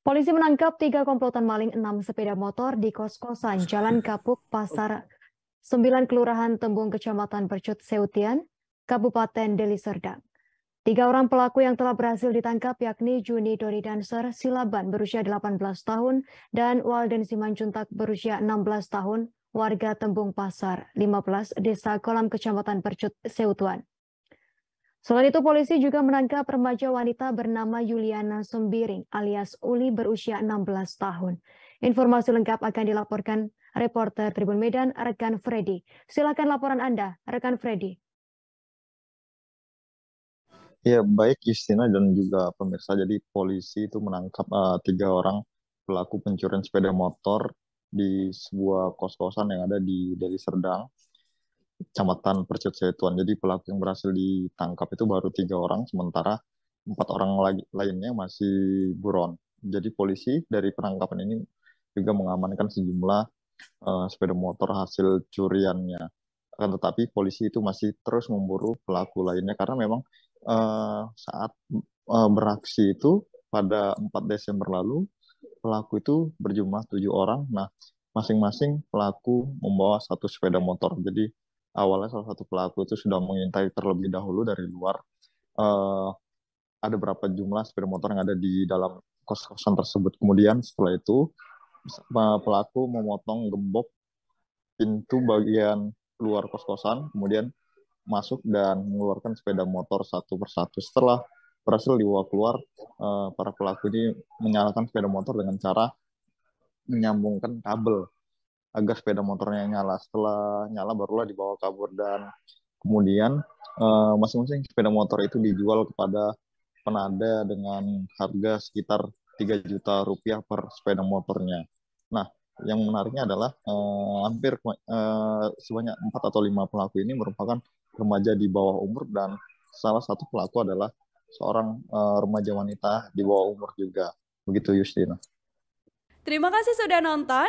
Polisi menangkap tiga komplotan maling enam sepeda motor di kos-kosan Jalan Kapuk, Pasar 9 Kelurahan Tembung Kecamatan Percut Seutian, Kabupaten Deli Serdang. Tiga orang pelaku yang telah berhasil ditangkap yakni Juni Dori Dancer Silaban berusia 18 tahun dan Walden Simanjuntak berusia 16 tahun, warga Tembung Pasar 15, Desa Kolam Kecamatan Percut Seutuan. Selain itu, polisi juga menangkap remaja wanita bernama Yuliana Sembiring alias Uli berusia 16 tahun. Informasi lengkap akan dilaporkan reporter Tribun Medan, rekan Freddy. Silakan laporan Anda, rekan Freddy. Ya, baik Justina dan juga pemirsa. Jadi polisi itu menangkap uh, tiga orang pelaku pencurian sepeda motor di sebuah kos-kosan yang ada di Deli Serdang Kecamatan Percut-Setuan. Jadi pelaku yang berhasil ditangkap itu baru tiga orang, sementara empat orang lagi, lainnya masih buron. Jadi polisi dari penangkapan ini juga mengamankan sejumlah uh, sepeda motor hasil curiannya. Akan tetapi polisi itu masih terus memburu pelaku lainnya karena memang uh, saat uh, beraksi itu pada 4 Desember lalu pelaku itu berjumlah tujuh orang. Nah, masing-masing pelaku membawa satu sepeda motor. Jadi awalnya salah satu pelaku itu sudah mengintai terlebih dahulu dari luar uh, ada berapa jumlah sepeda motor yang ada di dalam kos-kosan tersebut. Kemudian setelah itu pelaku memotong gembok pintu bagian luar kos-kosan, kemudian masuk dan mengeluarkan sepeda motor satu persatu. Setelah berhasil dibawa keluar, eh, para pelaku ini menyalakan sepeda motor dengan cara menyambungkan kabel agar sepeda motornya nyala. Setelah nyala barulah dibawa kabur dan kemudian uh, masing-masing sepeda motor itu dijual kepada penada dengan harga sekitar 3 juta rupiah per sepeda motornya. Nah, yang menariknya adalah uh, hampir uh, sebanyak 4 atau 5 pelaku ini merupakan remaja di bawah umur dan salah satu pelaku adalah seorang uh, remaja wanita di bawah umur juga. Begitu Yustina. Terima kasih sudah nonton.